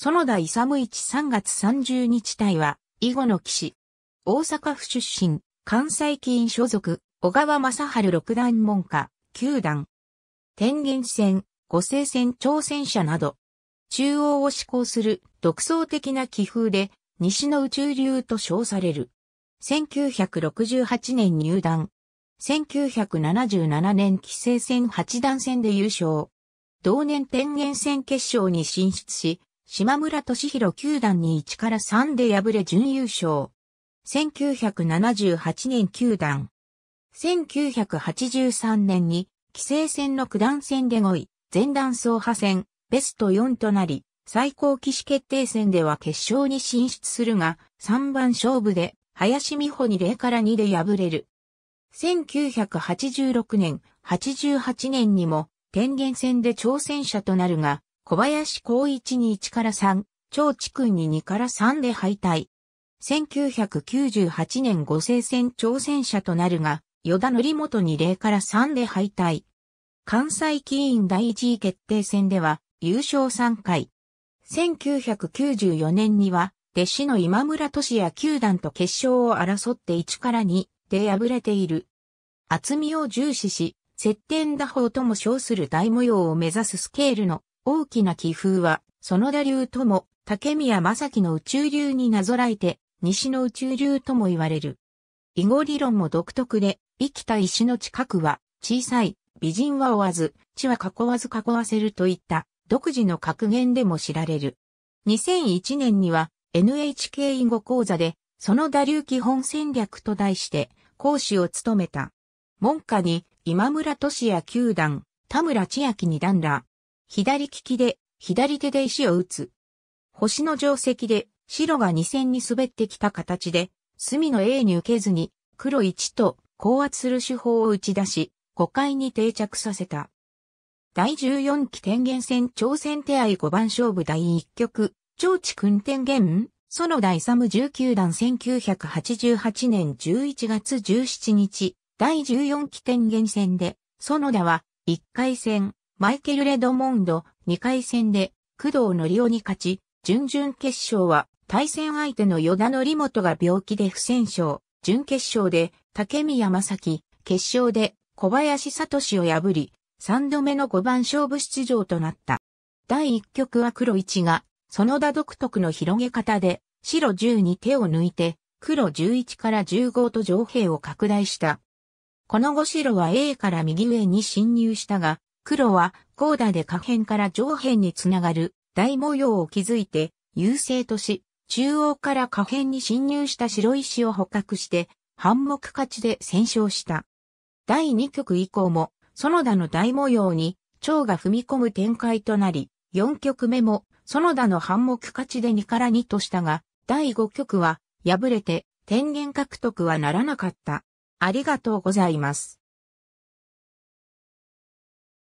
園田勇一3月30日隊は、以後の騎士。大阪府出身、関西棋院所属、小川正春六段門下、九段。天元戦、五星戦挑戦者など、中央を志向する独創的な気風で、西の宇宙流と称される。1968年入団。1977年棋聖戦八段戦で優勝。同年天元戦決勝に進出し、島村俊弘球団に1から3で敗れ準優勝。1978年球団。1983年に、規制戦の九段戦で5位、全段総破戦、ベスト4となり、最高騎士決定戦では決勝に進出するが、3番勝負で、林美穂に0から2で敗れる。1986年、88年にも、天元戦で挑戦者となるが、小林光一に1から3、長地君に2から3で敗退。1998年五星戦挑戦者となるが、与田則元に0から3で敗退。関西棋院第1位決定戦では優勝3回。1994年には、弟子の今村俊也球団と決勝を争って1から2で敗れている。厚みを重視し、接点打法とも称する大模様を目指すスケールの大きな気風は、その打流とも、竹宮正樹の宇宙流になぞらえて、西の宇宙流とも言われる。囲碁理論も独特で、生きた石の近くは、小さい、美人は追わず、地は囲わず囲わせるといった、独自の格言でも知られる。2001年には、NHK 囲碁講座で、その打流基本戦略と題して、講師を務めた。門下に、今村俊也九段、田村千秋二段ら、左利きで、左手で石を打つ。星の定石で、白が2線に滑ってきた形で、隅の A に受けずに、黒1と高圧する手法を打ち出し、5階に定着させた。第14期天元戦挑戦手合5番勝負第1局、長地君天元、園田勇19段1988年11月17日、第14期天元戦で、園田は1回戦、マイケル・レドモンド2回戦で工藤のりおに勝ち、準々決勝は対戦相手の与田のりもとが病気で不戦勝、準決勝で竹宮正樹、決勝で小林聡を破り、3度目の5番勝負出場となった。第1局は黒1が、その田独特の広げ方で、白10に手を抜いて、黒11から15と上平を拡大した。この後白は A から右上に侵入したが、黒はコーダで下辺から上辺につながる大模様を築いて優勢とし、中央から下辺に侵入した白石を捕獲して、反目勝ちで戦勝した。第2局以降も、園田の大模様に、蝶が踏み込む展開となり、4局目も、園田の反目勝ちで2から2としたが、第5局は、敗れて、天元獲得はならなかった。ありがとうございます。